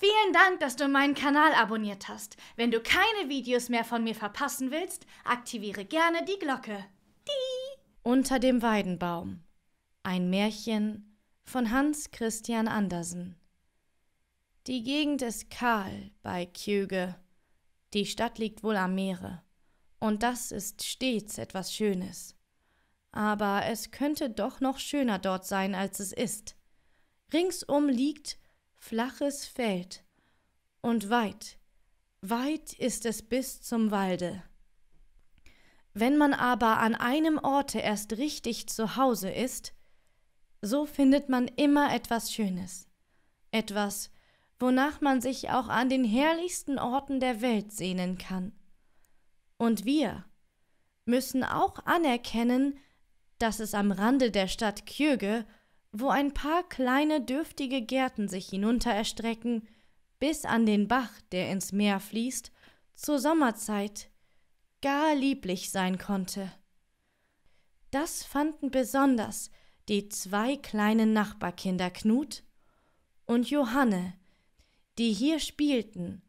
Vielen Dank, dass du meinen Kanal abonniert hast. Wenn du keine Videos mehr von mir verpassen willst, aktiviere gerne die Glocke. Die. Unter dem Weidenbaum. Ein Märchen von Hans Christian Andersen. Die Gegend ist kahl bei Kjöge. Die Stadt liegt wohl am Meere. Und das ist stets etwas Schönes. Aber es könnte doch noch schöner dort sein, als es ist. Ringsum liegt flaches Feld, und weit, weit ist es bis zum Walde. Wenn man aber an einem Orte erst richtig zu Hause ist, so findet man immer etwas Schönes, etwas, wonach man sich auch an den herrlichsten Orten der Welt sehnen kann. Und wir müssen auch anerkennen, dass es am Rande der Stadt Kjöge wo ein paar kleine dürftige Gärten sich hinunter erstrecken, bis an den Bach, der ins Meer fließt, zur Sommerzeit gar lieblich sein konnte. Das fanden besonders die zwei kleinen Nachbarkinder Knut und Johanne, die hier spielten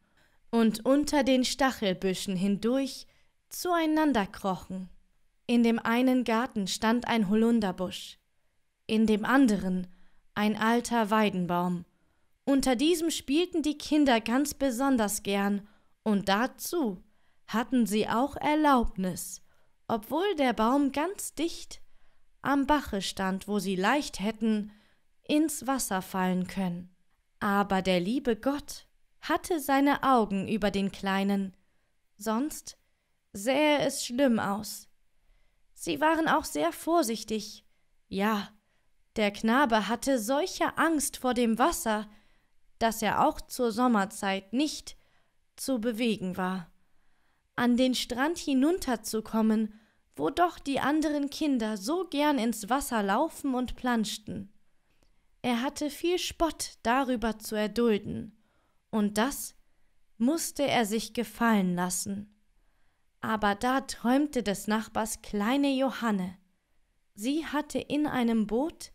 und unter den Stachelbüschen hindurch zueinander krochen. In dem einen Garten stand ein Holunderbusch, in dem anderen ein alter Weidenbaum. Unter diesem spielten die Kinder ganz besonders gern, und dazu hatten sie auch Erlaubnis, obwohl der Baum ganz dicht am Bache stand, wo sie leicht hätten ins Wasser fallen können. Aber der liebe Gott hatte seine Augen über den Kleinen, sonst sähe es schlimm aus. Sie waren auch sehr vorsichtig, ja, der Knabe hatte solche Angst vor dem Wasser, dass er auch zur Sommerzeit nicht zu bewegen war. An den Strand hinunterzukommen, wo doch die anderen Kinder so gern ins Wasser laufen und planschten. Er hatte viel Spott darüber zu erdulden, und das musste er sich gefallen lassen. Aber da träumte des Nachbars kleine Johanne. Sie hatte in einem Boot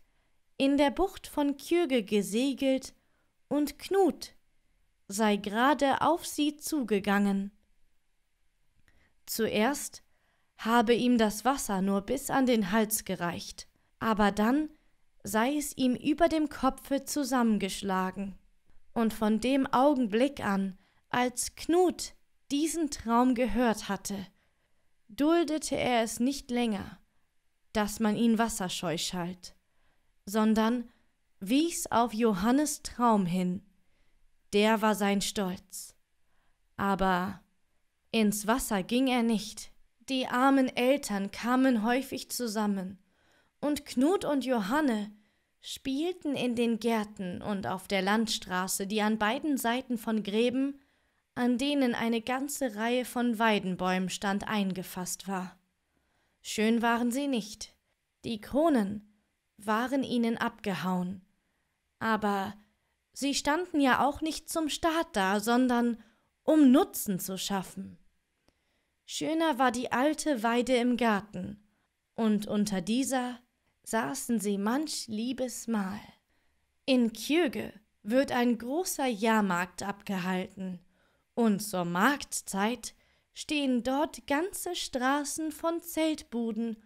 in der Bucht von Kürge gesegelt, und Knut sei gerade auf sie zugegangen. Zuerst habe ihm das Wasser nur bis an den Hals gereicht, aber dann sei es ihm über dem Kopfe zusammengeschlagen. Und von dem Augenblick an, als Knut diesen Traum gehört hatte, duldete er es nicht länger, dass man ihn wasserscheu schalt sondern wies auf Johannes Traum hin. Der war sein Stolz. Aber ins Wasser ging er nicht. Die armen Eltern kamen häufig zusammen, und Knut und Johanne spielten in den Gärten und auf der Landstraße, die an beiden Seiten von Gräben, an denen eine ganze Reihe von Weidenbäumen stand, eingefasst war. Schön waren sie nicht. Die Kronen waren ihnen abgehauen. Aber sie standen ja auch nicht zum Staat da, sondern um Nutzen zu schaffen. Schöner war die alte Weide im Garten, und unter dieser saßen sie manch liebes Mal. In Kjöge wird ein großer Jahrmarkt abgehalten, und zur Marktzeit stehen dort ganze Straßen von Zeltbuden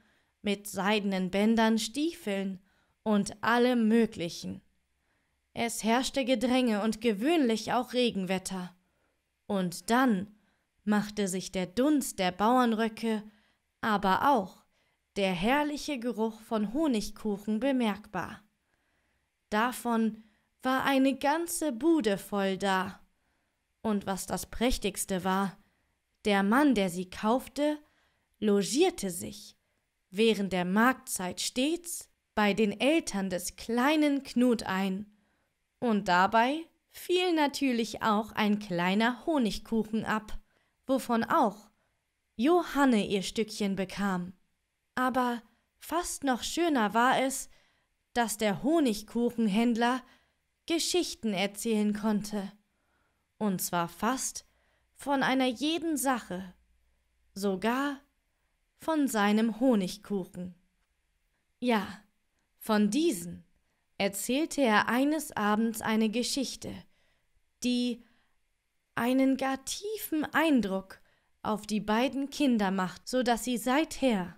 mit seidenen Bändern, Stiefeln und allem Möglichen. Es herrschte Gedränge und gewöhnlich auch Regenwetter. Und dann machte sich der Dunst der Bauernröcke, aber auch der herrliche Geruch von Honigkuchen bemerkbar. Davon war eine ganze Bude voll da. Und was das prächtigste war, der Mann, der sie kaufte, logierte sich während der Marktzeit stets bei den Eltern des kleinen Knut ein. Und dabei fiel natürlich auch ein kleiner Honigkuchen ab, wovon auch Johanne ihr Stückchen bekam. Aber fast noch schöner war es, dass der Honigkuchenhändler Geschichten erzählen konnte, und zwar fast von einer jeden Sache, sogar von seinem Honigkuchen. Ja, von diesen erzählte er eines Abends eine Geschichte, die einen gar tiefen Eindruck auf die beiden Kinder macht, so dass sie seither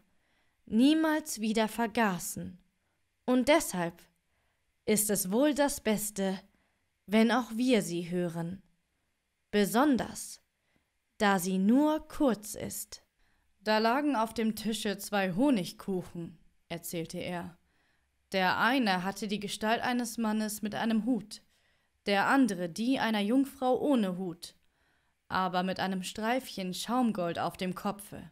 niemals wieder vergaßen. Und deshalb ist es wohl das Beste, wenn auch wir sie hören, besonders da sie nur kurz ist. Da lagen auf dem Tische zwei Honigkuchen, erzählte er. Der eine hatte die Gestalt eines Mannes mit einem Hut, der andere die einer Jungfrau ohne Hut, aber mit einem Streifchen Schaumgold auf dem Kopfe.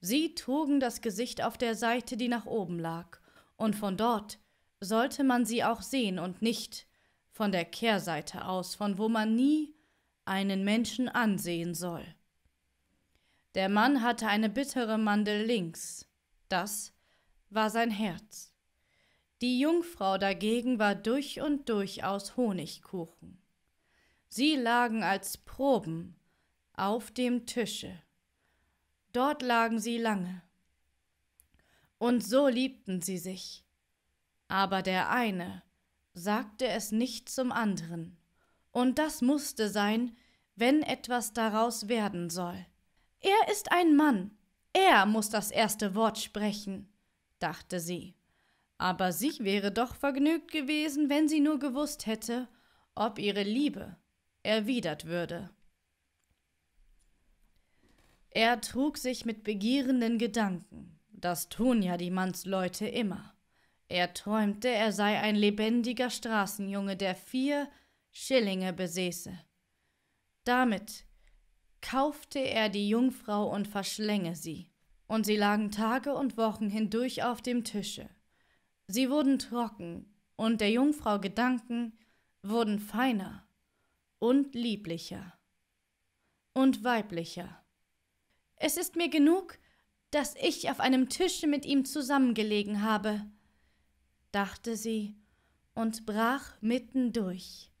Sie trugen das Gesicht auf der Seite, die nach oben lag, und von dort sollte man sie auch sehen und nicht von der Kehrseite aus, von wo man nie einen Menschen ansehen soll. Der Mann hatte eine bittere Mandel links. Das war sein Herz. Die Jungfrau dagegen war durch und durch aus Honigkuchen. Sie lagen als Proben auf dem Tische. Dort lagen sie lange. Und so liebten sie sich. Aber der eine sagte es nicht zum anderen. Und das musste sein, wenn etwas daraus werden soll. Er ist ein Mann, er muss das erste Wort sprechen, dachte sie. Aber sie wäre doch vergnügt gewesen, wenn sie nur gewusst hätte, ob ihre Liebe erwidert würde. Er trug sich mit begierenden Gedanken. Das tun ja die Mannsleute immer. Er träumte, er sei ein lebendiger Straßenjunge, der vier Schillinge besäße. Damit kaufte er die Jungfrau und verschlänge sie. Und sie lagen Tage und Wochen hindurch auf dem Tische. Sie wurden trocken, und der Jungfrau Gedanken wurden feiner und lieblicher und weiblicher. Es ist mir genug, dass ich auf einem Tische mit ihm zusammengelegen habe, dachte sie und brach mitten durch.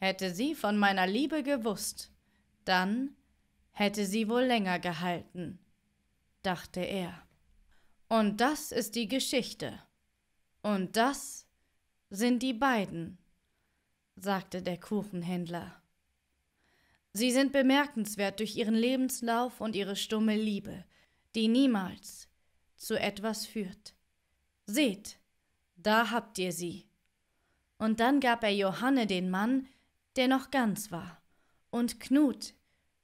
Hätte sie von meiner Liebe gewusst, dann hätte sie wohl länger gehalten, dachte er. Und das ist die Geschichte. Und das sind die beiden, sagte der Kuchenhändler. Sie sind bemerkenswert durch ihren Lebenslauf und ihre stumme Liebe, die niemals zu etwas führt. Seht, da habt ihr sie. Und dann gab er Johanne den Mann, der noch ganz war, und Knut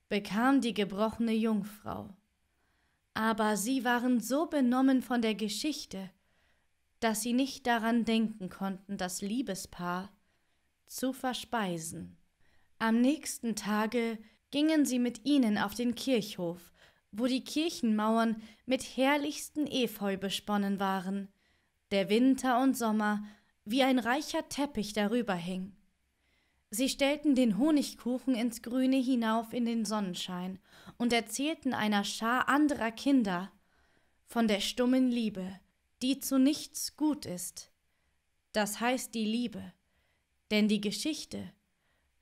bekam die gebrochene Jungfrau. Aber sie waren so benommen von der Geschichte, dass sie nicht daran denken konnten, das Liebespaar zu verspeisen. Am nächsten Tage gingen sie mit ihnen auf den Kirchhof, wo die Kirchenmauern mit herrlichsten Efeu besponnen waren, der Winter und Sommer wie ein reicher Teppich darüber hing. Sie stellten den Honigkuchen ins Grüne hinauf in den Sonnenschein und erzählten einer Schar anderer Kinder von der stummen Liebe, die zu nichts gut ist. Das heißt die Liebe, denn die Geschichte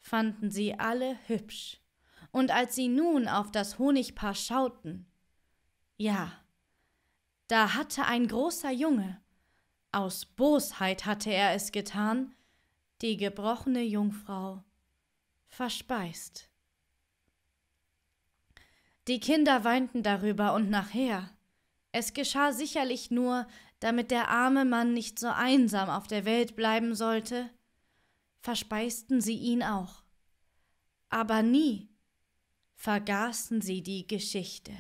fanden sie alle hübsch. Und als sie nun auf das Honigpaar schauten, ja, da hatte ein großer Junge, aus Bosheit hatte er es getan, die gebrochene Jungfrau verspeist. Die Kinder weinten darüber und nachher. Es geschah sicherlich nur, damit der arme Mann nicht so einsam auf der Welt bleiben sollte, verspeisten sie ihn auch. Aber nie vergaßen sie die Geschichte.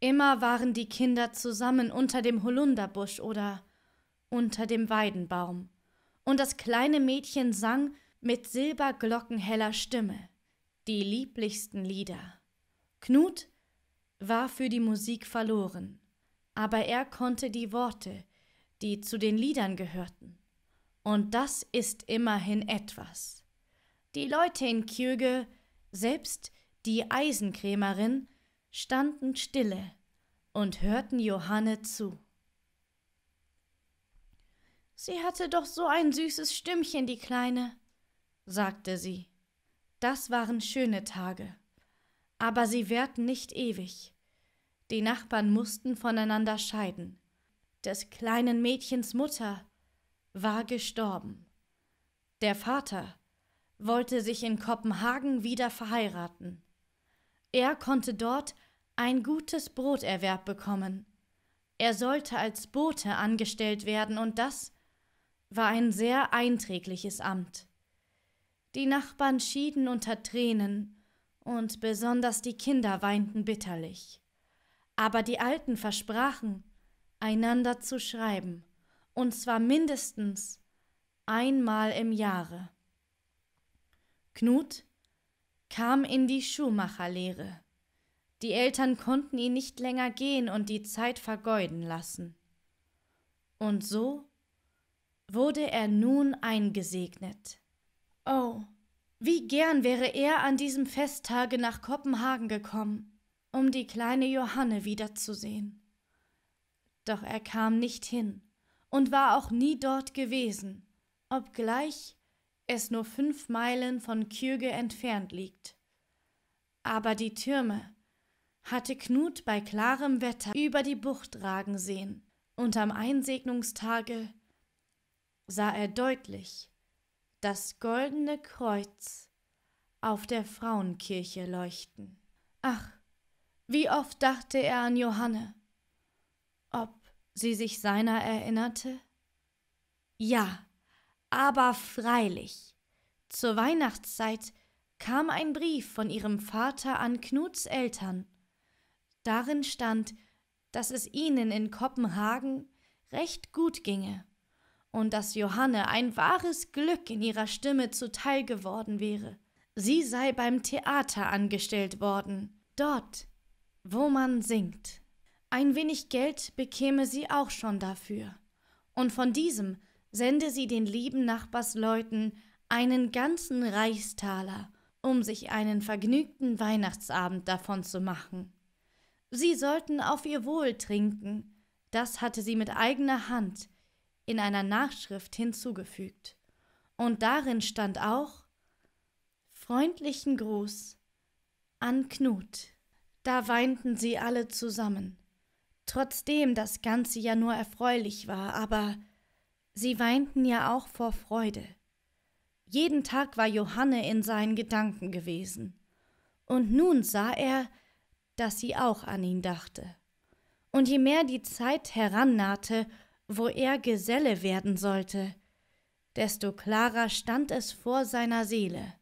Immer waren die Kinder zusammen unter dem Holunderbusch oder unter dem Weidenbaum und das kleine Mädchen sang mit silberglockenheller Stimme die lieblichsten Lieder. Knut war für die Musik verloren, aber er konnte die Worte, die zu den Liedern gehörten. Und das ist immerhin etwas. Die Leute in Kjöge, selbst die Eisenkrämerin, standen stille und hörten Johanne zu. Sie hatte doch so ein süßes Stimmchen, die Kleine, sagte sie. Das waren schöne Tage. Aber sie währten nicht ewig. Die Nachbarn mussten voneinander scheiden. Des kleinen Mädchens Mutter war gestorben. Der Vater wollte sich in Kopenhagen wieder verheiraten. Er konnte dort ein gutes Broterwerb bekommen. Er sollte als Bote angestellt werden und das war ein sehr einträgliches Amt. Die Nachbarn schieden unter Tränen, und besonders die Kinder weinten bitterlich. Aber die Alten versprachen, einander zu schreiben, und zwar mindestens einmal im Jahre. Knut kam in die Schuhmacherlehre. Die Eltern konnten ihn nicht länger gehen und die Zeit vergeuden lassen. Und so wurde er nun eingesegnet. Oh, wie gern wäre er an diesem Festtage nach Kopenhagen gekommen, um die kleine Johanne wiederzusehen. Doch er kam nicht hin und war auch nie dort gewesen, obgleich es nur fünf Meilen von Kjöge entfernt liegt. Aber die Türme hatte Knut bei klarem Wetter über die Bucht ragen sehen, und am Einsegnungstage sah er deutlich das goldene Kreuz auf der Frauenkirche leuchten. Ach, wie oft dachte er an Johanne. Ob sie sich seiner erinnerte? Ja, aber freilich. Zur Weihnachtszeit kam ein Brief von ihrem Vater an Knuts Eltern. Darin stand, dass es ihnen in Kopenhagen recht gut ginge und dass Johanne ein wahres Glück in ihrer Stimme zuteil geworden wäre. Sie sei beim Theater angestellt worden, dort, wo man singt. Ein wenig Geld bekäme sie auch schon dafür, und von diesem sende sie den lieben Nachbarsleuten einen ganzen Reichstaler, um sich einen vergnügten Weihnachtsabend davon zu machen. Sie sollten auf ihr Wohl trinken, das hatte sie mit eigener Hand in einer Nachschrift hinzugefügt. Und darin stand auch Freundlichen Gruß an Knut. Da weinten sie alle zusammen, trotzdem das Ganze ja nur erfreulich war, aber sie weinten ja auch vor Freude. Jeden Tag war Johanne in seinen Gedanken gewesen, und nun sah er, dass sie auch an ihn dachte. Und je mehr die Zeit herannahte, wo er Geselle werden sollte, desto klarer stand es vor seiner Seele,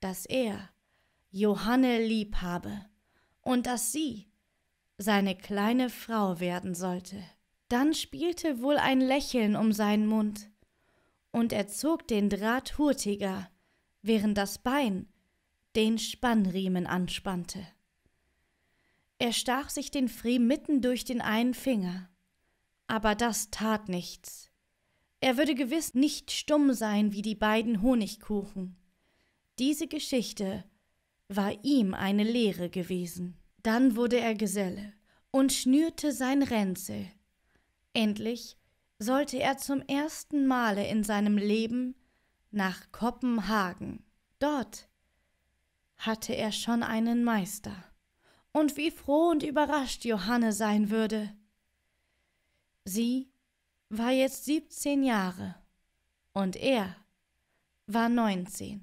dass er Johanne lieb habe und dass sie seine kleine Frau werden sollte. Dann spielte wohl ein Lächeln um seinen Mund, und er zog den Draht hurtiger, während das Bein den Spannriemen anspannte. Er stach sich den Friem mitten durch den einen Finger, aber das tat nichts. Er würde gewiss nicht stumm sein wie die beiden Honigkuchen. Diese Geschichte war ihm eine Lehre gewesen. Dann wurde er Geselle und schnürte sein Ränzel. Endlich sollte er zum ersten Male in seinem Leben nach Kopenhagen. Dort hatte er schon einen Meister. Und wie froh und überrascht Johanne sein würde, Sie war jetzt 17 Jahre und er war 19.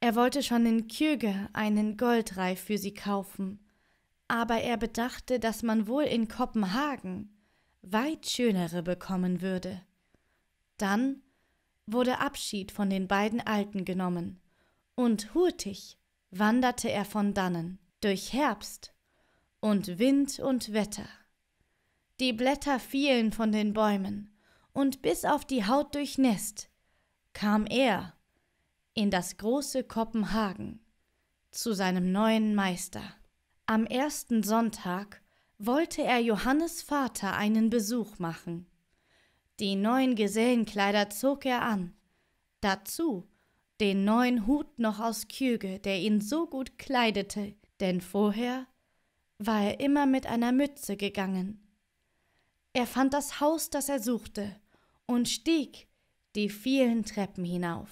Er wollte schon in Kjöge einen Goldreif für sie kaufen, aber er bedachte, dass man wohl in Kopenhagen weit schönere bekommen würde. Dann wurde Abschied von den beiden Alten genommen, und hurtig wanderte er von dannen durch Herbst und Wind und Wetter. Die Blätter fielen von den Bäumen, und bis auf die Haut durchnässt, kam er in das große Kopenhagen zu seinem neuen Meister. Am ersten Sonntag wollte er Johannes Vater einen Besuch machen. Die neuen Gesellenkleider zog er an, dazu den neuen Hut noch aus Küge, der ihn so gut kleidete, denn vorher war er immer mit einer Mütze gegangen, er fand das Haus, das er suchte, und stieg die vielen Treppen hinauf.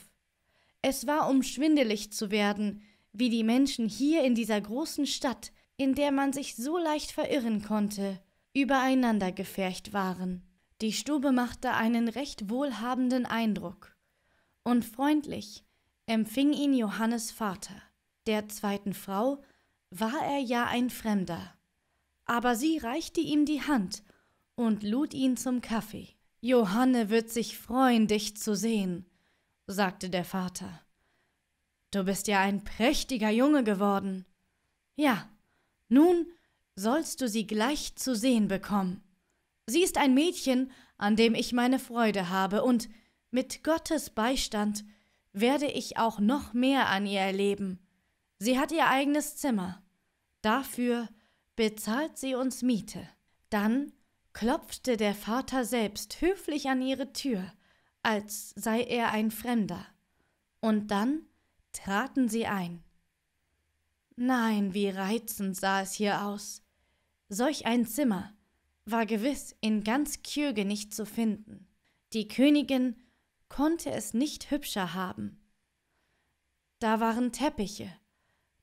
Es war, um schwindelig zu werden, wie die Menschen hier in dieser großen Stadt, in der man sich so leicht verirren konnte, übereinander gefercht waren. Die Stube machte einen recht wohlhabenden Eindruck. Und freundlich empfing ihn Johannes Vater. Der zweiten Frau war er ja ein Fremder. Aber sie reichte ihm die Hand und lud ihn zum Kaffee. Johanne wird sich freuen, dich zu sehen, sagte der Vater. Du bist ja ein prächtiger Junge geworden. Ja, nun sollst du sie gleich zu sehen bekommen. Sie ist ein Mädchen, an dem ich meine Freude habe, und mit Gottes Beistand werde ich auch noch mehr an ihr erleben. Sie hat ihr eigenes Zimmer. Dafür bezahlt sie uns Miete. Dann klopfte der Vater selbst höflich an ihre Tür, als sei er ein Fremder, und dann traten sie ein. Nein, wie reizend sah es hier aus. Solch ein Zimmer war gewiss in ganz Kürge nicht zu finden. Die Königin konnte es nicht hübscher haben. Da waren Teppiche,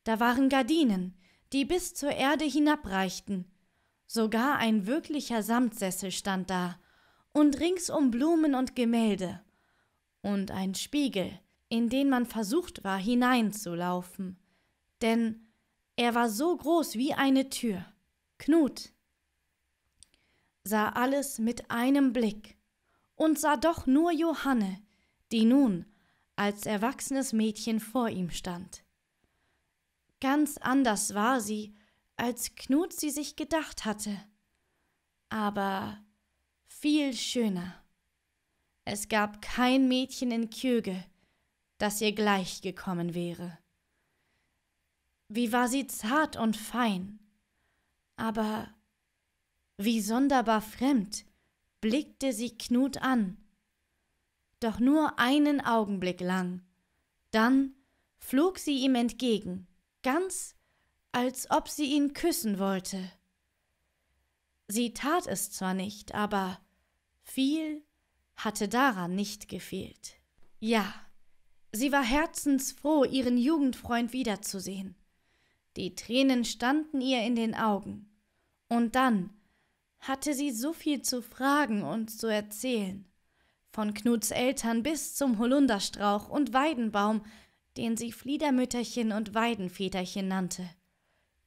da waren Gardinen, die bis zur Erde hinabreichten, Sogar ein wirklicher Samtsessel stand da, und ringsum Blumen und Gemälde, und ein Spiegel, in den man versucht war, hineinzulaufen, denn er war so groß wie eine Tür. Knut sah alles mit einem Blick und sah doch nur Johanne, die nun als erwachsenes Mädchen vor ihm stand. Ganz anders war sie, als Knut sie sich gedacht hatte, aber viel schöner. Es gab kein Mädchen in Kjöge, das ihr gleich gekommen wäre. Wie war sie zart und fein, aber wie sonderbar fremd blickte sie Knut an. Doch nur einen Augenblick lang, dann flog sie ihm entgegen, ganz als ob sie ihn küssen wollte. Sie tat es zwar nicht, aber viel hatte daran nicht gefehlt. Ja, sie war herzensfroh, ihren Jugendfreund wiederzusehen. Die Tränen standen ihr in den Augen. Und dann hatte sie so viel zu fragen und zu erzählen. Von Knuts Eltern bis zum Holunderstrauch und Weidenbaum, den sie Fliedermütterchen und Weidenväterchen nannte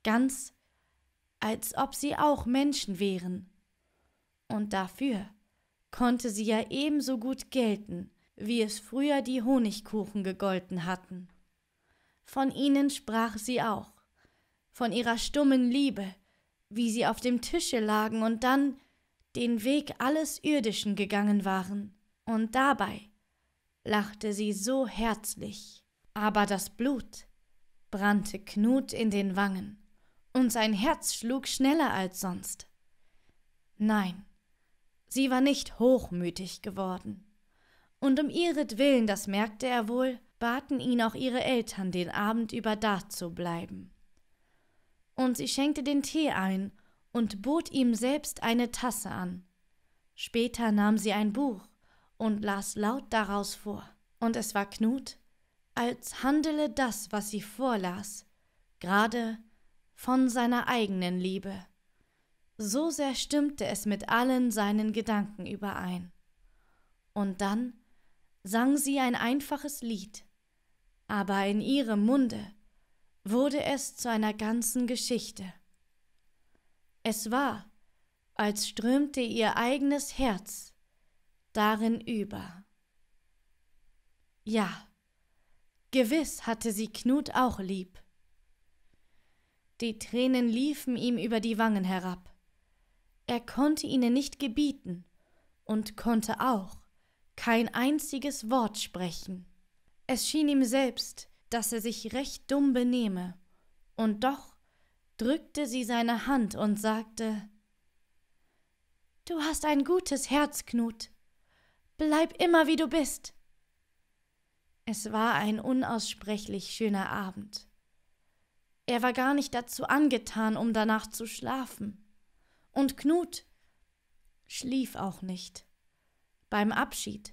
ganz als ob sie auch Menschen wären. Und dafür konnte sie ja ebenso gut gelten, wie es früher die Honigkuchen gegolten hatten. Von ihnen sprach sie auch, von ihrer stummen Liebe, wie sie auf dem Tische lagen und dann den Weg alles Irdischen gegangen waren. Und dabei lachte sie so herzlich. Aber das Blut brannte Knut in den Wangen und sein Herz schlug schneller als sonst. Nein, sie war nicht hochmütig geworden. Und um ihretwillen, das merkte er wohl, baten ihn auch ihre Eltern, den Abend über da zu bleiben. Und sie schenkte den Tee ein und bot ihm selbst eine Tasse an. Später nahm sie ein Buch und las laut daraus vor. Und es war Knut, als handele das, was sie vorlas, gerade von seiner eigenen Liebe. So sehr stimmte es mit allen seinen Gedanken überein. Und dann sang sie ein einfaches Lied, aber in ihrem Munde wurde es zu einer ganzen Geschichte. Es war, als strömte ihr eigenes Herz darin über. Ja, gewiss hatte sie Knut auch lieb, die Tränen liefen ihm über die Wangen herab. Er konnte ihnen nicht gebieten und konnte auch kein einziges Wort sprechen. Es schien ihm selbst, dass er sich recht dumm benehme, und doch drückte sie seine Hand und sagte Du hast ein gutes Herz, Knut. Bleib immer wie du bist. Es war ein unaussprechlich schöner Abend. Er war gar nicht dazu angetan, um danach zu schlafen. Und Knut schlief auch nicht. Beim Abschied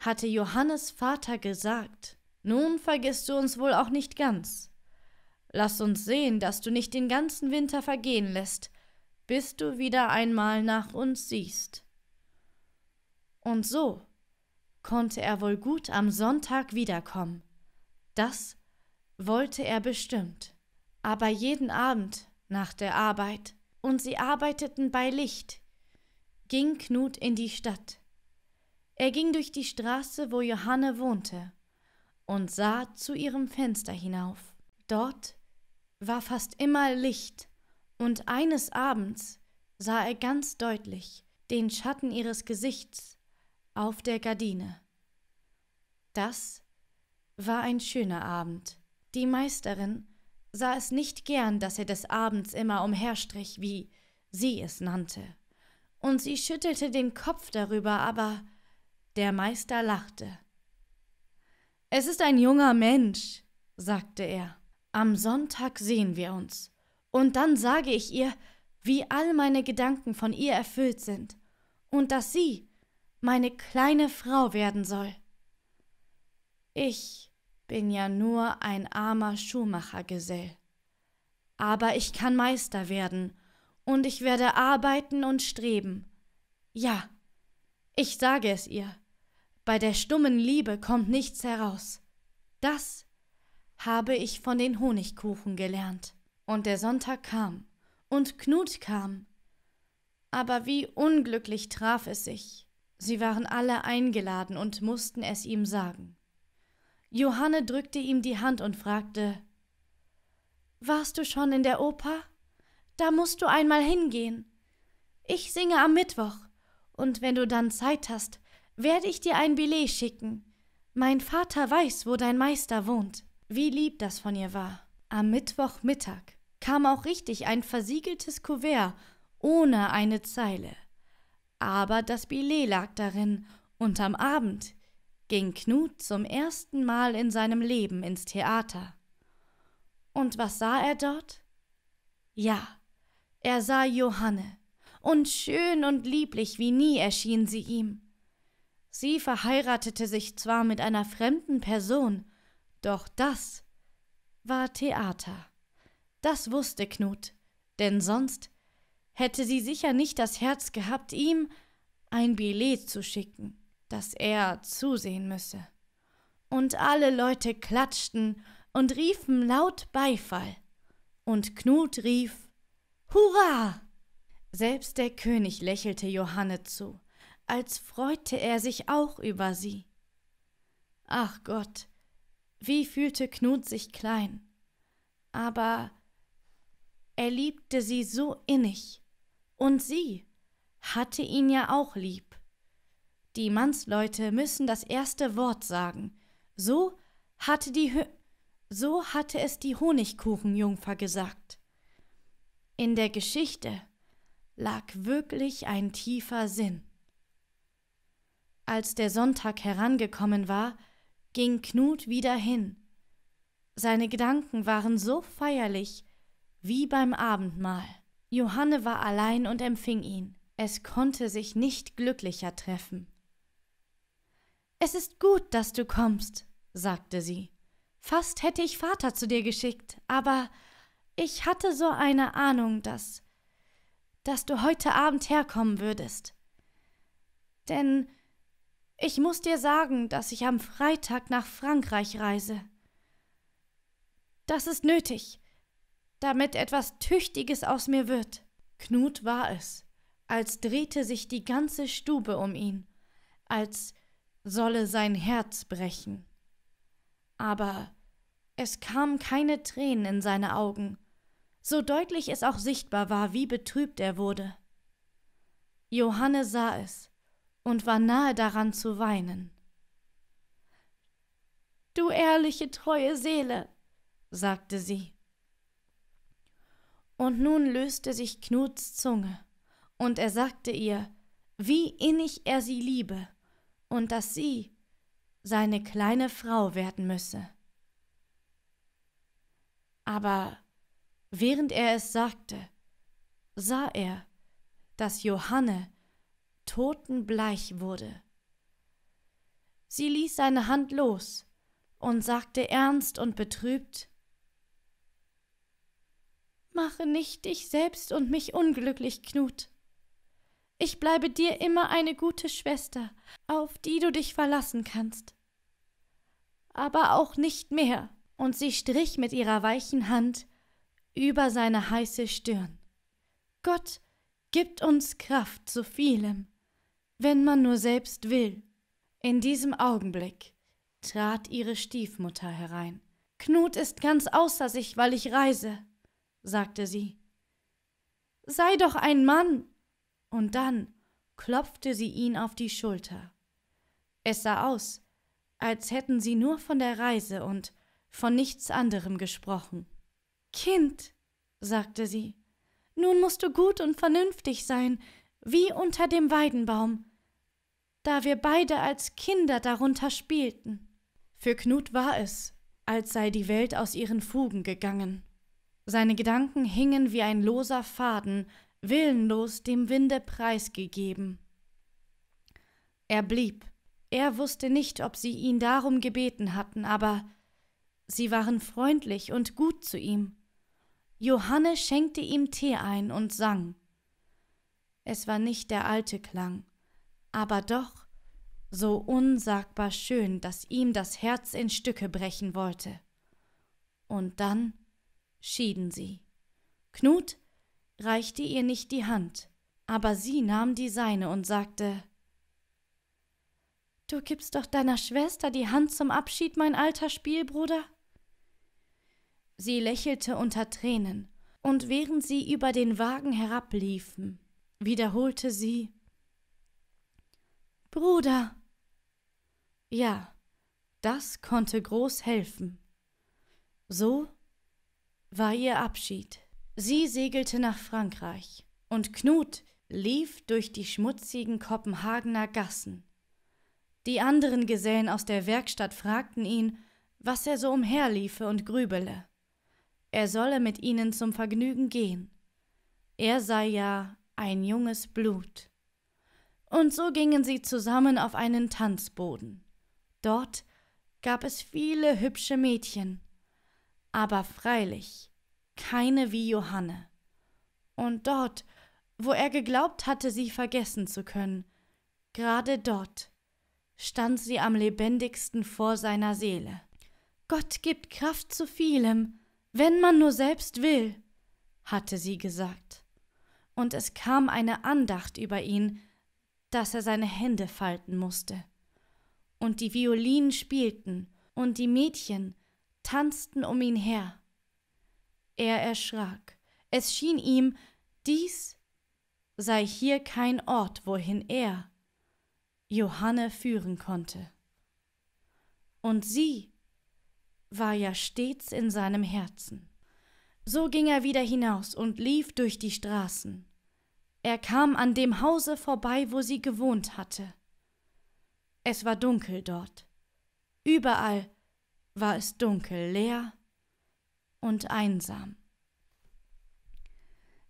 hatte Johannes Vater gesagt, nun vergisst du uns wohl auch nicht ganz. Lass uns sehen, dass du nicht den ganzen Winter vergehen lässt, bis du wieder einmal nach uns siehst. Und so konnte er wohl gut am Sonntag wiederkommen. Das wollte er bestimmt aber jeden Abend nach der Arbeit, und sie arbeiteten bei Licht, ging Knut in die Stadt. Er ging durch die Straße, wo Johanne wohnte, und sah zu ihrem Fenster hinauf. Dort war fast immer Licht, und eines Abends sah er ganz deutlich den Schatten ihres Gesichts auf der Gardine. Das war ein schöner Abend. Die Meisterin sah es nicht gern, dass er des Abends immer umherstrich, wie sie es nannte. Und sie schüttelte den Kopf darüber, aber der Meister lachte. Es ist ein junger Mensch, sagte er. Am Sonntag sehen wir uns. Und dann sage ich ihr, wie all meine Gedanken von ihr erfüllt sind und dass sie meine kleine Frau werden soll. Ich bin ja nur ein armer Schuhmachergesell. Aber ich kann Meister werden, und ich werde arbeiten und streben. Ja, ich sage es ihr, bei der stummen Liebe kommt nichts heraus. Das habe ich von den Honigkuchen gelernt. Und der Sonntag kam, und Knut kam. Aber wie unglücklich traf es sich. Sie waren alle eingeladen und mussten es ihm sagen. Johanne drückte ihm die Hand und fragte Warst du schon in der Oper? Da musst du einmal hingehen. Ich singe am Mittwoch, und wenn du dann Zeit hast, werde ich dir ein Billet schicken. Mein Vater weiß, wo dein Meister wohnt. Wie lieb das von ihr war. Am Mittwochmittag kam auch richtig ein versiegeltes Kuvert ohne eine Zeile. Aber das Billet lag darin, und am Abend ging Knut zum ersten Mal in seinem Leben ins Theater. Und was sah er dort? Ja, er sah Johanne, und schön und lieblich wie nie erschien sie ihm. Sie verheiratete sich zwar mit einer fremden Person, doch das war Theater. Das wusste Knut, denn sonst hätte sie sicher nicht das Herz gehabt, ihm ein Billet zu schicken dass er zusehen müsse. Und alle Leute klatschten und riefen laut Beifall. Und Knut rief Hurra! Selbst der König lächelte Johanne zu, als freute er sich auch über sie. Ach Gott, wie fühlte Knut sich klein. Aber er liebte sie so innig, und sie hatte ihn ja auch lieb. Die Mannsleute müssen das erste Wort sagen. So hatte die Hö so hatte es die Honigkuchenjungfer gesagt. In der Geschichte lag wirklich ein tiefer Sinn. Als der Sonntag herangekommen war, ging Knut wieder hin. Seine Gedanken waren so feierlich wie beim Abendmahl. Johanne war allein und empfing ihn. Es konnte sich nicht glücklicher treffen. Es ist gut, dass du kommst, sagte sie. Fast hätte ich Vater zu dir geschickt, aber ich hatte so eine Ahnung, dass dass du heute Abend herkommen würdest. Denn ich muss dir sagen, dass ich am Freitag nach Frankreich reise. Das ist nötig, damit etwas Tüchtiges aus mir wird. Knut war es, als drehte sich die ganze Stube um ihn, als solle sein Herz brechen. Aber es kamen keine Tränen in seine Augen, so deutlich es auch sichtbar war, wie betrübt er wurde. Johanne sah es und war nahe daran zu weinen. Du ehrliche, treue Seele, sagte sie. Und nun löste sich Knuts Zunge, und er sagte ihr, wie innig er sie liebe und dass sie seine kleine Frau werden müsse. Aber während er es sagte, sah er, dass Johanne totenbleich wurde. Sie ließ seine Hand los und sagte ernst und betrübt Mache nicht dich selbst und mich unglücklich, Knut. Ich bleibe dir immer eine gute Schwester, auf die du dich verlassen kannst. Aber auch nicht mehr. Und sie strich mit ihrer weichen Hand über seine heiße Stirn. Gott gibt uns Kraft zu vielem, wenn man nur selbst will. In diesem Augenblick trat ihre Stiefmutter herein. Knut ist ganz außer sich, weil ich reise, sagte sie. Sei doch ein Mann, und dann klopfte sie ihn auf die Schulter. Es sah aus, als hätten sie nur von der Reise und von nichts anderem gesprochen. Kind, sagte sie, nun musst du gut und vernünftig sein, wie unter dem Weidenbaum, da wir beide als Kinder darunter spielten. Für Knut war es, als sei die Welt aus ihren Fugen gegangen. Seine Gedanken hingen wie ein loser Faden willenlos dem Winde preisgegeben. Er blieb. Er wusste nicht, ob sie ihn darum gebeten hatten, aber sie waren freundlich und gut zu ihm. Johanne schenkte ihm Tee ein und sang. Es war nicht der alte Klang, aber doch so unsagbar schön, dass ihm das Herz in Stücke brechen wollte. Und dann schieden sie. Knut reichte ihr nicht die Hand, aber sie nahm die seine und sagte Du gibst doch deiner Schwester die Hand zum Abschied, mein alter Spielbruder? Sie lächelte unter Tränen, und während sie über den Wagen herabliefen, wiederholte sie Bruder. Ja, das konnte groß helfen. So war ihr Abschied. Sie segelte nach Frankreich, und Knut lief durch die schmutzigen Kopenhagener Gassen. Die anderen Gesellen aus der Werkstatt fragten ihn, was er so umherliefe und grübele. Er solle mit ihnen zum Vergnügen gehen. Er sei ja ein junges Blut. Und so gingen sie zusammen auf einen Tanzboden. Dort gab es viele hübsche Mädchen. Aber freilich, keine wie Johanne. Und dort, wo er geglaubt hatte, sie vergessen zu können, gerade dort stand sie am lebendigsten vor seiner Seele. Gott gibt Kraft zu vielem, wenn man nur selbst will, hatte sie gesagt. Und es kam eine Andacht über ihn, dass er seine Hände falten musste. Und die Violinen spielten, und die Mädchen tanzten um ihn her. Er erschrak. Es schien ihm, dies sei hier kein Ort, wohin er, Johanne, führen konnte. Und sie war ja stets in seinem Herzen. So ging er wieder hinaus und lief durch die Straßen. Er kam an dem Hause vorbei, wo sie gewohnt hatte. Es war dunkel dort. Überall war es dunkel, leer und einsam.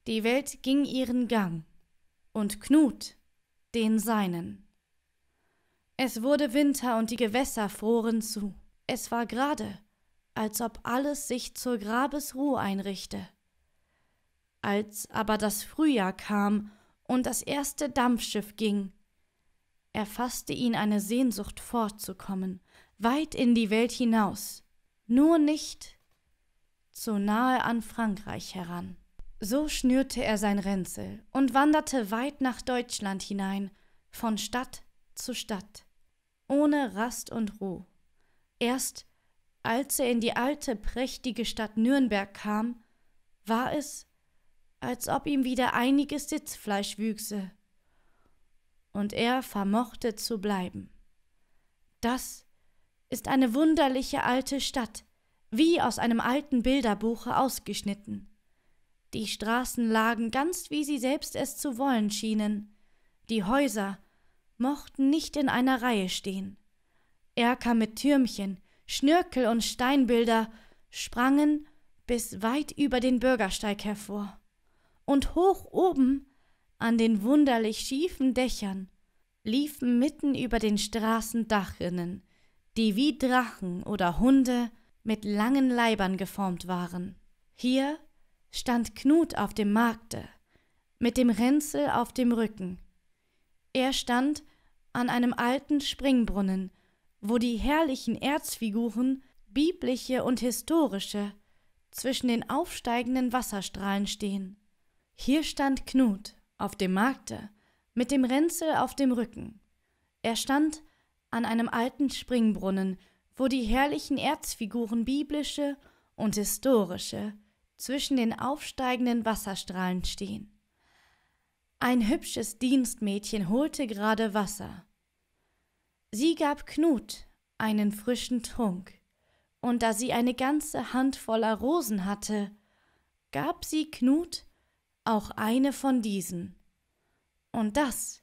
Die Welt ging ihren Gang und Knut den seinen. Es wurde Winter und die Gewässer froren zu. Es war gerade, als ob alles sich zur Grabesruhe einrichte. Als aber das Frühjahr kam und das erste Dampfschiff ging, erfasste ihn eine Sehnsucht fortzukommen, weit in die Welt hinaus, nur nicht so nahe an Frankreich heran. So schnürte er sein Ränzel und wanderte weit nach Deutschland hinein, von Stadt zu Stadt, ohne Rast und Ruhe. Erst als er in die alte, prächtige Stadt Nürnberg kam, war es, als ob ihm wieder einiges Sitzfleisch wüchse. Und er vermochte zu bleiben. Das ist eine wunderliche alte Stadt, wie aus einem alten Bilderbuche ausgeschnitten. Die Straßen lagen ganz wie sie selbst es zu wollen schienen, die Häuser mochten nicht in einer Reihe stehen. Erker mit Türmchen, Schnörkel und Steinbilder sprangen bis weit über den Bürgersteig hervor. Und hoch oben, an den wunderlich schiefen Dächern, liefen mitten über den Straßen Dachrinnen, die wie Drachen oder Hunde mit langen Leibern geformt waren. Hier stand Knut auf dem Markte, mit dem Ränzel auf dem Rücken. Er stand an einem alten Springbrunnen, wo die herrlichen Erzfiguren, biblische und historische, zwischen den aufsteigenden Wasserstrahlen stehen. Hier stand Knut auf dem Markte, mit dem Ränzel auf dem Rücken. Er stand an einem alten Springbrunnen, wo die herrlichen Erzfiguren biblische und historische zwischen den aufsteigenden Wasserstrahlen stehen. Ein hübsches Dienstmädchen holte gerade Wasser. Sie gab Knut einen frischen Trunk, und da sie eine ganze Hand voller Rosen hatte, gab sie Knut auch eine von diesen. Und das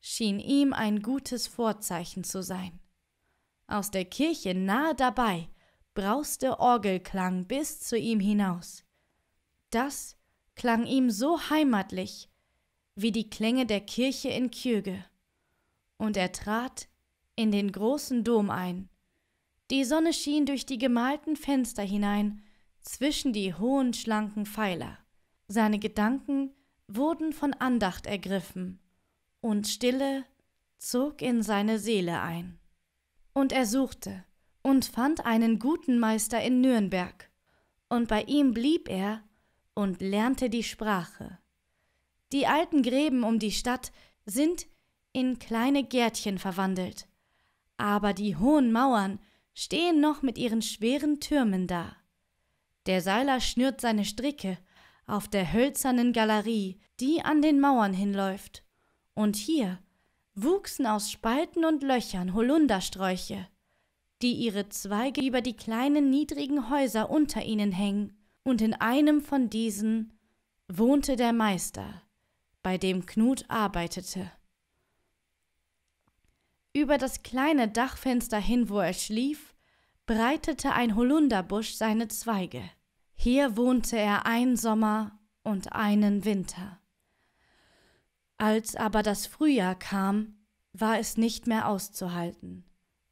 schien ihm ein gutes Vorzeichen zu sein aus der Kirche nahe dabei brauste Orgelklang bis zu ihm hinaus. Das klang ihm so heimatlich wie die Klänge der Kirche in Kjöge. Und er trat in den großen Dom ein. Die Sonne schien durch die gemalten Fenster hinein, zwischen die hohen, schlanken Pfeiler. Seine Gedanken wurden von Andacht ergriffen, und Stille zog in seine Seele ein. Und er suchte und fand einen guten Meister in Nürnberg. Und bei ihm blieb er und lernte die Sprache. Die alten Gräben um die Stadt sind in kleine Gärtchen verwandelt, aber die hohen Mauern stehen noch mit ihren schweren Türmen da. Der Seiler schnürt seine Stricke auf der hölzernen Galerie, die an den Mauern hinläuft, und hier wuchsen aus Spalten und Löchern Holundersträuche, die ihre Zweige über die kleinen niedrigen Häuser unter ihnen hängen, und in einem von diesen wohnte der Meister, bei dem Knut arbeitete. Über das kleine Dachfenster hin, wo er schlief, breitete ein Holunderbusch seine Zweige. Hier wohnte er einen Sommer und einen Winter. Als aber das Frühjahr kam, war es nicht mehr auszuhalten.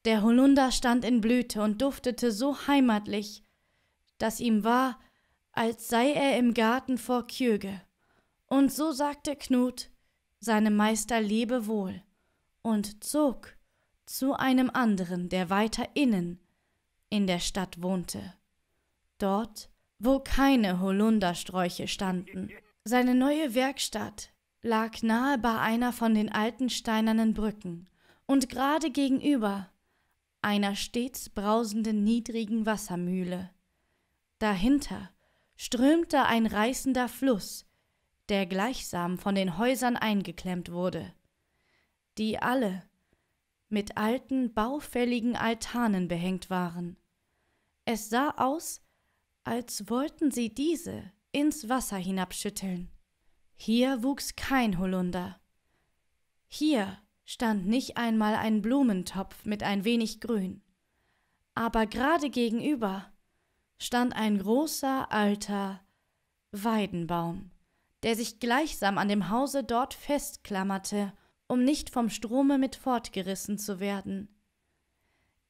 Der Holunder stand in Blüte und duftete so heimatlich, dass ihm war, als sei er im Garten vor Kjöge. Und so sagte Knut seinem Meister Lebewohl und zog zu einem anderen, der weiter innen in der Stadt wohnte, dort, wo keine Holundersträuche standen. Seine neue Werkstatt lag nahe bei einer von den alten steinernen Brücken und gerade gegenüber einer stets brausenden niedrigen Wassermühle. Dahinter strömte ein reißender Fluss, der gleichsam von den Häusern eingeklemmt wurde, die alle mit alten, baufälligen Altanen behängt waren. Es sah aus, als wollten sie diese ins Wasser hinabschütteln. Hier wuchs kein Holunder. Hier stand nicht einmal ein Blumentopf mit ein wenig Grün. Aber gerade gegenüber stand ein großer alter Weidenbaum, der sich gleichsam an dem Hause dort festklammerte, um nicht vom Strome mit fortgerissen zu werden.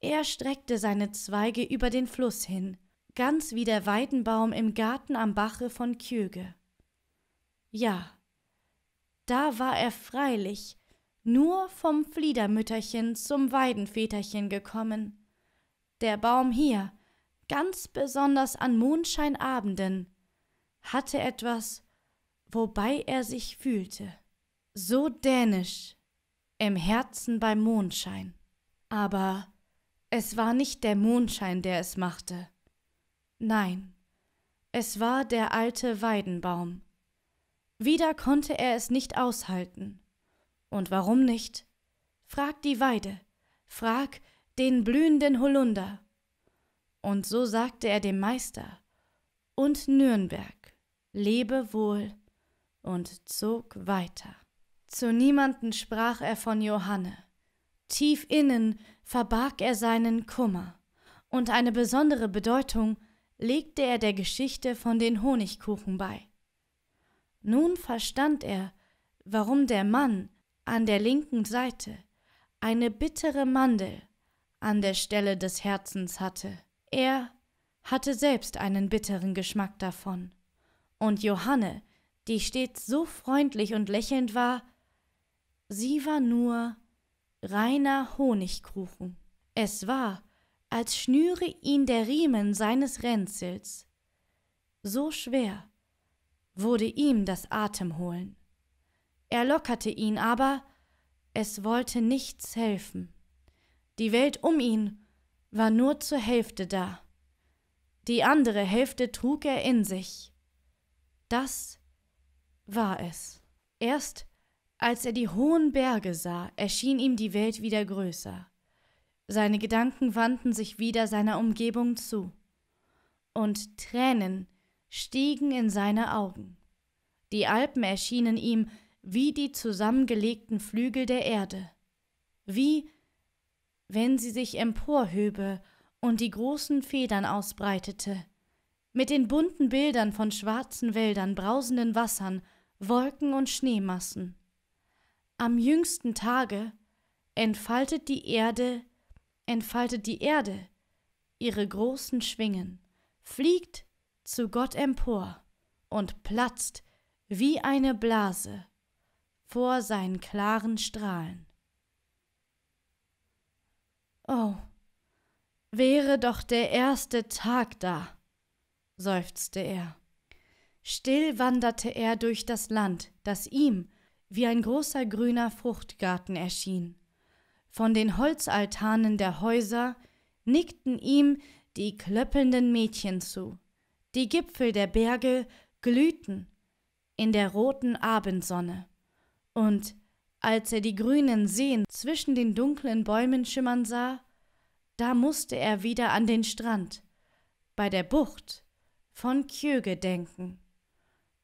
Er streckte seine Zweige über den Fluss hin, ganz wie der Weidenbaum im Garten am Bache von Kjöge. Ja, da war er freilich nur vom Fliedermütterchen zum Weidenväterchen gekommen. Der Baum hier, ganz besonders an Mondscheinabenden, hatte etwas, wobei er sich fühlte. So dänisch, im Herzen beim Mondschein. Aber es war nicht der Mondschein, der es machte. Nein, es war der alte Weidenbaum, wieder konnte er es nicht aushalten. Und warum nicht? Frag die Weide, frag den blühenden Holunder. Und so sagte er dem Meister und Nürnberg, lebe wohl, und zog weiter. Zu niemanden sprach er von Johanne. Tief innen verbarg er seinen Kummer, und eine besondere Bedeutung legte er der Geschichte von den Honigkuchen bei. Nun verstand er, warum der Mann an der linken Seite eine bittere Mandel an der Stelle des Herzens hatte. Er hatte selbst einen bitteren Geschmack davon. Und Johanne, die stets so freundlich und lächelnd war, sie war nur reiner Honigkuchen. Es war, als schnüre ihn der Riemen seines Ränzels. So schwer wurde ihm das Atemholen. Er lockerte ihn, aber es wollte nichts helfen. Die Welt um ihn war nur zur Hälfte da. Die andere Hälfte trug er in sich. Das war es. Erst als er die hohen Berge sah, erschien ihm die Welt wieder größer. Seine Gedanken wandten sich wieder seiner Umgebung zu. Und Tränen stiegen in seine Augen. Die Alpen erschienen ihm wie die zusammengelegten Flügel der Erde, wie wenn sie sich emporhöbe und die großen Federn ausbreitete, mit den bunten Bildern von schwarzen Wäldern, brausenden Wassern, Wolken und Schneemassen. Am jüngsten Tage entfaltet die Erde, entfaltet die Erde ihre großen Schwingen, fliegt zu Gott empor und platzt wie eine Blase vor seinen klaren Strahlen. Oh, wäre doch der erste Tag da, seufzte er. Still wanderte er durch das Land, das ihm wie ein großer grüner Fruchtgarten erschien. Von den Holzaltanen der Häuser nickten ihm die klöppelnden Mädchen zu, die Gipfel der Berge glühten in der roten Abendsonne, und als er die grünen Seen zwischen den dunklen Bäumen schimmern sah, da musste er wieder an den Strand, bei der Bucht von Kjöge denken.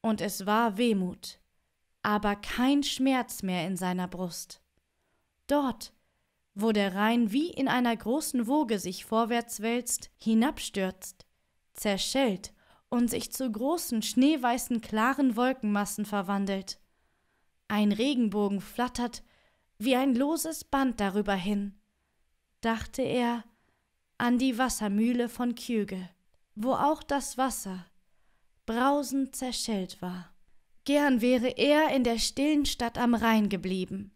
Und es war Wehmut, aber kein Schmerz mehr in seiner Brust. Dort, wo der Rhein wie in einer großen Woge sich vorwärts wälzt, hinabstürzt, zerschellt und sich zu großen, schneeweißen, klaren Wolkenmassen verwandelt. Ein Regenbogen flattert wie ein loses Band darüber hin, dachte er an die Wassermühle von Küge, wo auch das Wasser brausend zerschellt war. Gern wäre er in der stillen Stadt am Rhein geblieben.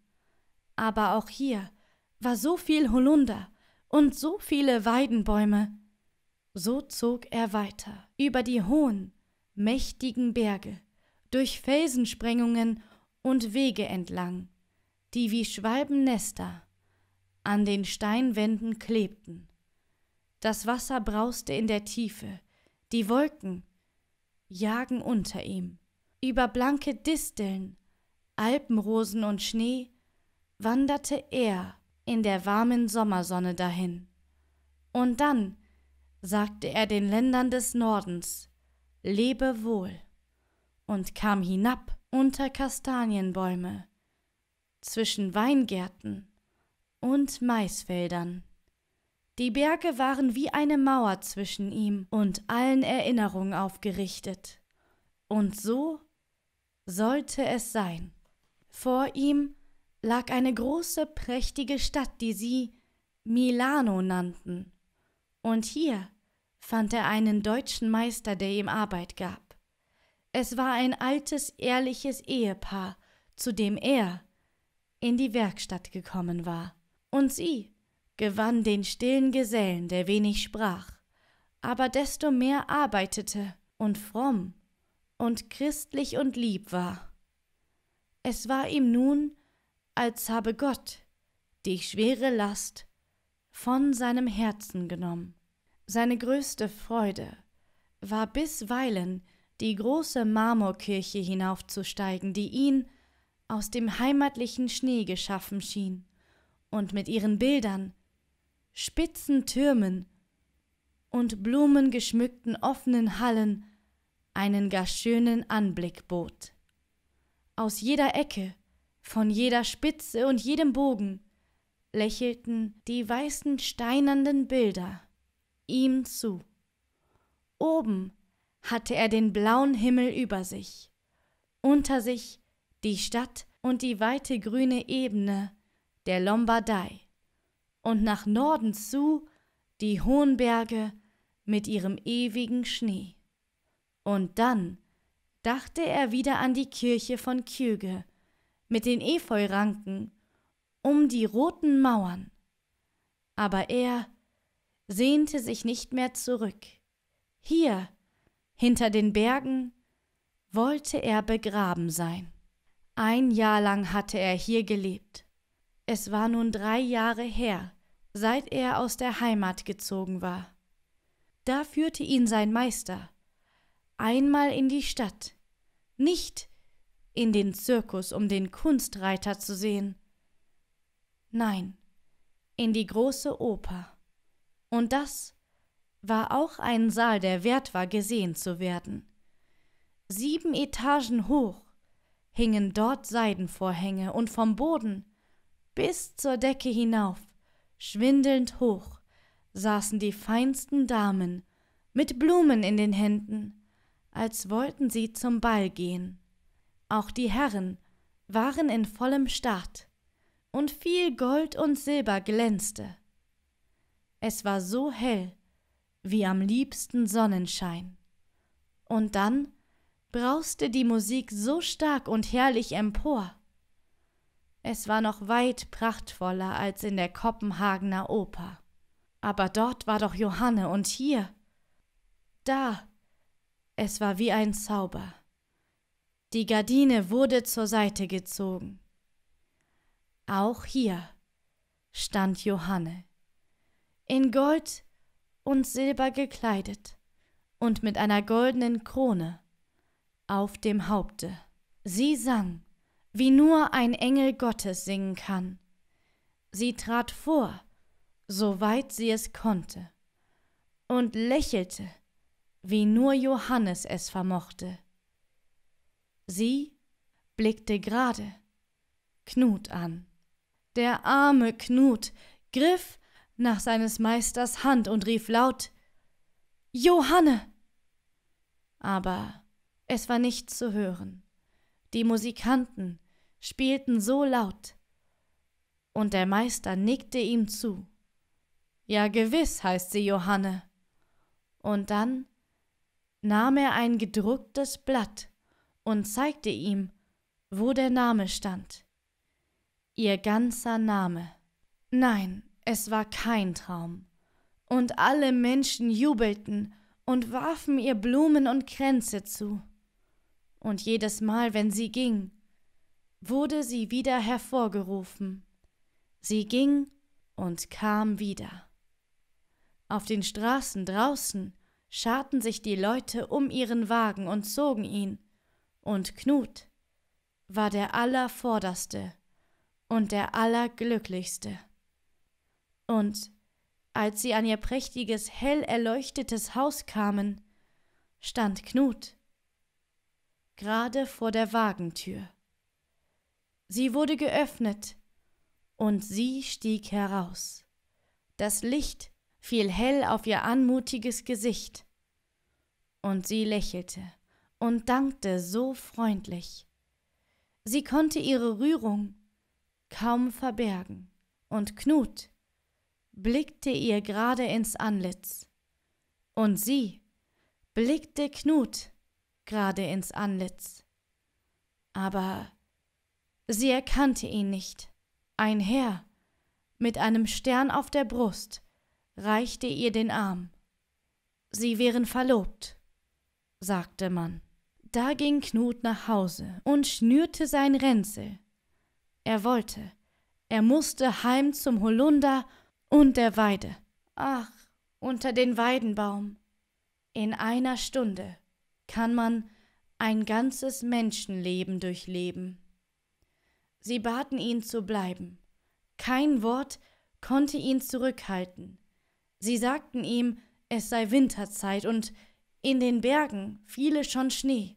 Aber auch hier war so viel Holunder und so viele Weidenbäume. So zog er weiter über die hohen, mächtigen Berge, durch Felsensprengungen und Wege entlang, die wie Schwalbennester an den Steinwänden klebten. Das Wasser brauste in der Tiefe, die Wolken jagen unter ihm. Über blanke Disteln, Alpenrosen und Schnee wanderte er in der warmen Sommersonne dahin. Und dann sagte er den Ländern des Nordens, Lebe wohl, und kam hinab unter Kastanienbäume, zwischen Weingärten und Maisfeldern. Die Berge waren wie eine Mauer zwischen ihm und allen Erinnerungen aufgerichtet. Und so sollte es sein. Vor ihm lag eine große, prächtige Stadt, die sie Milano nannten. Und hier fand er einen deutschen Meister, der ihm Arbeit gab. Es war ein altes, ehrliches Ehepaar, zu dem er in die Werkstatt gekommen war. Und sie gewann den stillen Gesellen, der wenig sprach, aber desto mehr arbeitete und fromm und christlich und lieb war. Es war ihm nun, als habe Gott die schwere Last von seinem Herzen genommen. Seine größte Freude war bisweilen, die große Marmorkirche hinaufzusteigen, die ihn aus dem heimatlichen Schnee geschaffen schien und mit ihren Bildern, spitzen Türmen und blumengeschmückten offenen Hallen einen gar schönen Anblick bot. Aus jeder Ecke, von jeder Spitze und jedem Bogen lächelten die weißen steinernden Bilder ihm zu. Oben hatte er den blauen Himmel über sich, unter sich die Stadt und die weite grüne Ebene der Lombardei und nach Norden zu die hohen Berge mit ihrem ewigen Schnee. Und dann dachte er wieder an die Kirche von Kjöge mit den Efeuranken um die roten Mauern. Aber er sehnte sich nicht mehr zurück. Hier, hinter den Bergen, wollte er begraben sein. Ein Jahr lang hatte er hier gelebt. Es war nun drei Jahre her, seit er aus der Heimat gezogen war. Da führte ihn sein Meister einmal in die Stadt, nicht in den Zirkus, um den Kunstreiter zu sehen, nein, in die große Oper. Und das war auch ein Saal, der wert war, gesehen zu werden. Sieben Etagen hoch hingen dort Seidenvorhänge und vom Boden bis zur Decke hinauf, schwindelnd hoch, saßen die feinsten Damen mit Blumen in den Händen, als wollten sie zum Ball gehen. Auch die Herren waren in vollem Staat, und viel Gold und Silber glänzte. Es war so hell, wie am liebsten Sonnenschein. Und dann brauste die Musik so stark und herrlich empor. Es war noch weit prachtvoller als in der Kopenhagener Oper. Aber dort war doch Johanne und hier. Da. Es war wie ein Zauber. Die Gardine wurde zur Seite gezogen. Auch hier stand Johanne in Gold und Silber gekleidet und mit einer goldenen Krone auf dem Haupte. Sie sang, wie nur ein Engel Gottes singen kann. Sie trat vor, soweit sie es konnte, und lächelte, wie nur Johannes es vermochte. Sie blickte gerade Knut an. Der arme Knut griff nach seines Meisters Hand und rief laut Johanne. Aber es war nichts zu hören. Die Musikanten spielten so laut, und der Meister nickte ihm zu. Ja gewiss heißt sie Johanne. Und dann nahm er ein gedrucktes Blatt und zeigte ihm, wo der Name stand. Ihr ganzer Name. Nein, es war kein Traum. Und alle Menschen jubelten und warfen ihr Blumen und Kränze zu. Und jedes Mal, wenn sie ging, wurde sie wieder hervorgerufen. Sie ging und kam wieder. Auf den Straßen draußen scharten sich die Leute um ihren Wagen und zogen ihn, und Knut war der Allervorderste und der Allerglücklichste. Und als sie an ihr prächtiges, hell erleuchtetes Haus kamen, stand Knut gerade vor der Wagentür. Sie wurde geöffnet, und sie stieg heraus. Das Licht fiel hell auf ihr anmutiges Gesicht, und sie lächelte und dankte so freundlich. Sie konnte ihre Rührung kaum verbergen, und Knut blickte ihr gerade ins Anlitz. Und sie blickte Knut gerade ins Anlitz. Aber sie erkannte ihn nicht. Ein Herr mit einem Stern auf der Brust reichte ihr den Arm. Sie wären verlobt, sagte man. Da ging Knut nach Hause und schnürte sein Ränzel. Er wollte, er musste heim zum Holunder und der Weide, ach, unter den Weidenbaum. In einer Stunde kann man ein ganzes Menschenleben durchleben. Sie baten ihn zu bleiben. Kein Wort konnte ihn zurückhalten. Sie sagten ihm, es sei Winterzeit und in den Bergen fiele schon Schnee.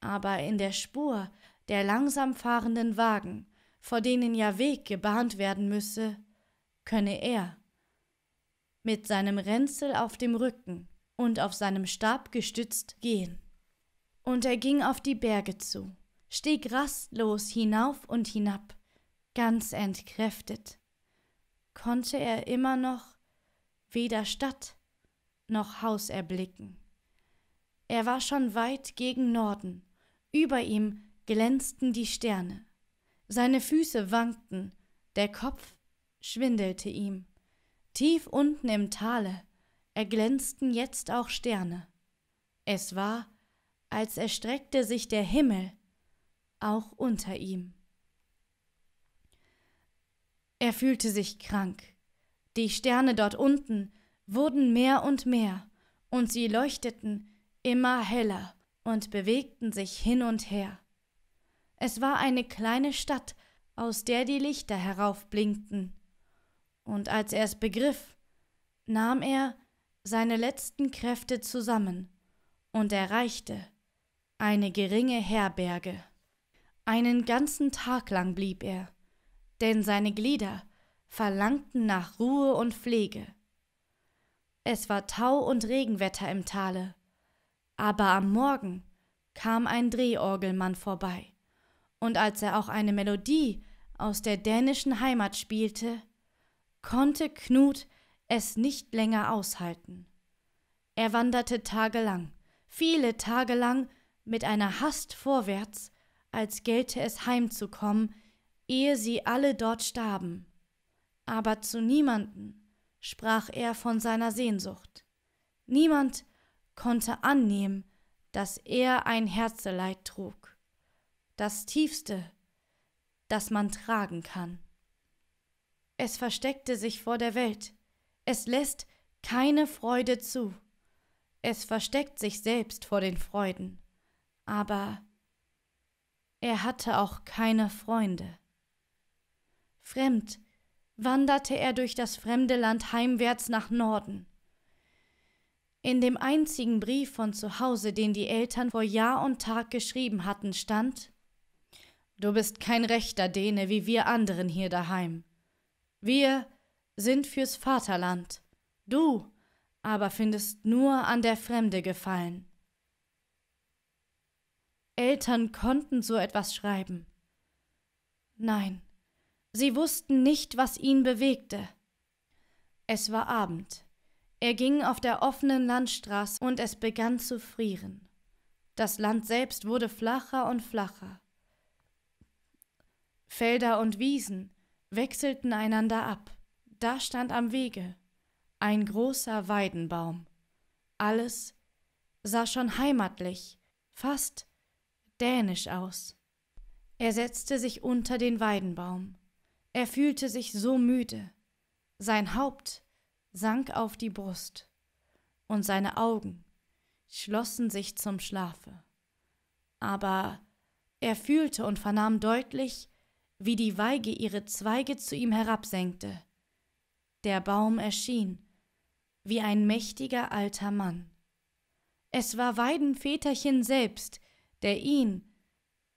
Aber in der Spur der langsam fahrenden Wagen, vor denen ja Weg gebahnt werden müsse, könne er, mit seinem Ränzel auf dem Rücken und auf seinem Stab gestützt, gehen. Und er ging auf die Berge zu, stieg rastlos hinauf und hinab, ganz entkräftet. Konnte er immer noch weder Stadt noch Haus erblicken. Er war schon weit gegen Norden, über ihm glänzten die Sterne. Seine Füße wankten, der Kopf schwindelte ihm. Tief unten im Tale erglänzten jetzt auch Sterne. Es war, als erstreckte sich der Himmel auch unter ihm. Er fühlte sich krank. Die Sterne dort unten wurden mehr und mehr, und sie leuchteten immer heller und bewegten sich hin und her. Es war eine kleine Stadt, aus der die Lichter heraufblinkten und als er es begriff, nahm er seine letzten Kräfte zusammen und erreichte eine geringe Herberge. Einen ganzen Tag lang blieb er, denn seine Glieder verlangten nach Ruhe und Pflege. Es war Tau und Regenwetter im Tale, aber am Morgen kam ein Drehorgelmann vorbei, und als er auch eine Melodie aus der dänischen Heimat spielte, konnte Knut es nicht länger aushalten. Er wanderte tagelang, viele Tage lang mit einer Hast vorwärts, als gelte es heimzukommen, ehe sie alle dort starben. Aber zu niemanden sprach er von seiner Sehnsucht. Niemand konnte annehmen, dass er ein Herzeleid trug, das tiefste, das man tragen kann. Es versteckte sich vor der Welt. Es lässt keine Freude zu. Es versteckt sich selbst vor den Freuden. Aber er hatte auch keine Freunde. Fremd wanderte er durch das fremde Land heimwärts nach Norden. In dem einzigen Brief von zu Hause, den die Eltern vor Jahr und Tag geschrieben hatten, stand Du bist kein rechter Däne wie wir anderen hier daheim. Wir sind fürs Vaterland, du aber findest nur an der Fremde Gefallen. Eltern konnten so etwas schreiben. Nein, sie wussten nicht, was ihn bewegte. Es war Abend. Er ging auf der offenen Landstraße und es begann zu frieren. Das Land selbst wurde flacher und flacher. Felder und Wiesen, wechselten einander ab. Da stand am Wege ein großer Weidenbaum. Alles sah schon heimatlich, fast dänisch aus. Er setzte sich unter den Weidenbaum. Er fühlte sich so müde. Sein Haupt sank auf die Brust und seine Augen schlossen sich zum Schlafe. Aber er fühlte und vernahm deutlich wie die Weige ihre Zweige zu ihm herabsenkte. Der Baum erschien, wie ein mächtiger alter Mann. Es war Weidenväterchen selbst, der ihn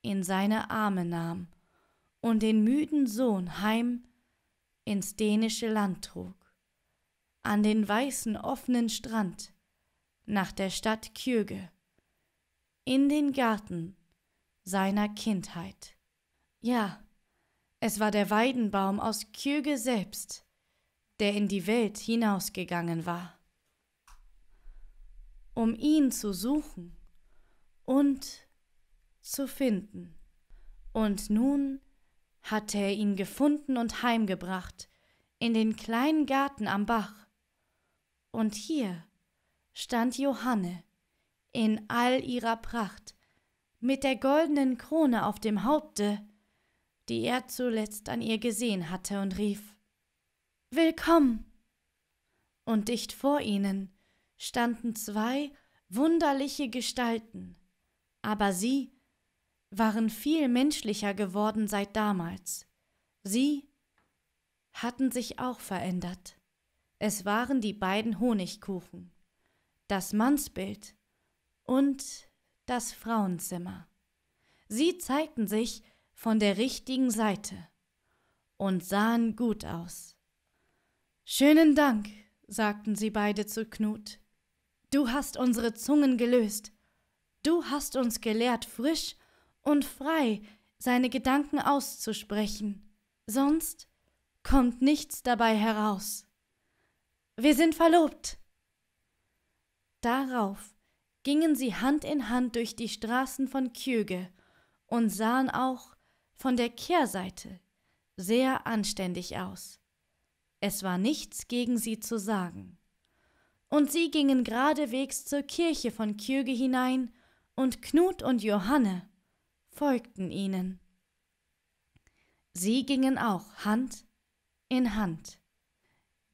in seine Arme nahm und den müden Sohn heim ins dänische Land trug, an den weißen offenen Strand, nach der Stadt Kjöge, in den Garten seiner Kindheit. Ja, es war der Weidenbaum aus Kjöge selbst, der in die Welt hinausgegangen war, um ihn zu suchen und zu finden. Und nun hatte er ihn gefunden und heimgebracht in den kleinen Garten am Bach. Und hier stand Johanne in all ihrer Pracht, mit der goldenen Krone auf dem Haupte die er zuletzt an ihr gesehen hatte, und rief Willkommen. Und dicht vor ihnen standen zwei wunderliche Gestalten, aber sie waren viel menschlicher geworden seit damals. Sie hatten sich auch verändert. Es waren die beiden Honigkuchen, das Mannsbild und das Frauenzimmer. Sie zeigten sich von der richtigen Seite und sahen gut aus. Schönen Dank, sagten sie beide zu Knut. Du hast unsere Zungen gelöst. Du hast uns gelehrt, frisch und frei seine Gedanken auszusprechen. Sonst kommt nichts dabei heraus. Wir sind verlobt. Darauf gingen sie Hand in Hand durch die Straßen von Kjöge und sahen auch von der Kehrseite sehr anständig aus. Es war nichts gegen sie zu sagen. Und sie gingen geradewegs zur Kirche von Kjöge hinein, und Knut und Johanne folgten ihnen. Sie gingen auch Hand in Hand.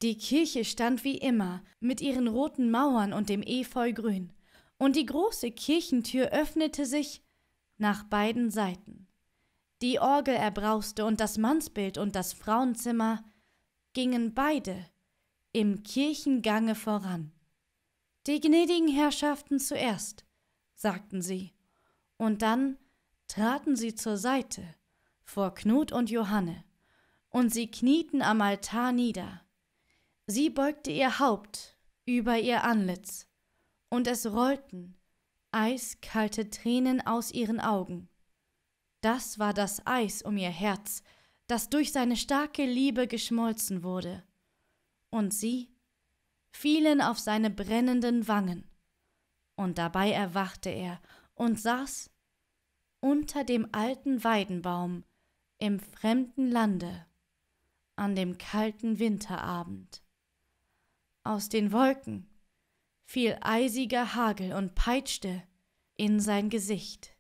Die Kirche stand wie immer mit ihren roten Mauern und dem Efeugrün, und die große Kirchentür öffnete sich nach beiden Seiten. Die Orgel erbrauste und das Mannsbild und das Frauenzimmer gingen beide im Kirchengange voran. Die gnädigen Herrschaften zuerst, sagten sie, und dann traten sie zur Seite vor Knut und Johanne, und sie knieten am Altar nieder. Sie beugte ihr Haupt über ihr Anlitz, und es rollten eiskalte Tränen aus ihren Augen. Das war das Eis um ihr Herz, das durch seine starke Liebe geschmolzen wurde. Und sie fielen auf seine brennenden Wangen. Und dabei erwachte er und saß unter dem alten Weidenbaum im fremden Lande an dem kalten Winterabend. Aus den Wolken fiel eisiger Hagel und peitschte in sein Gesicht.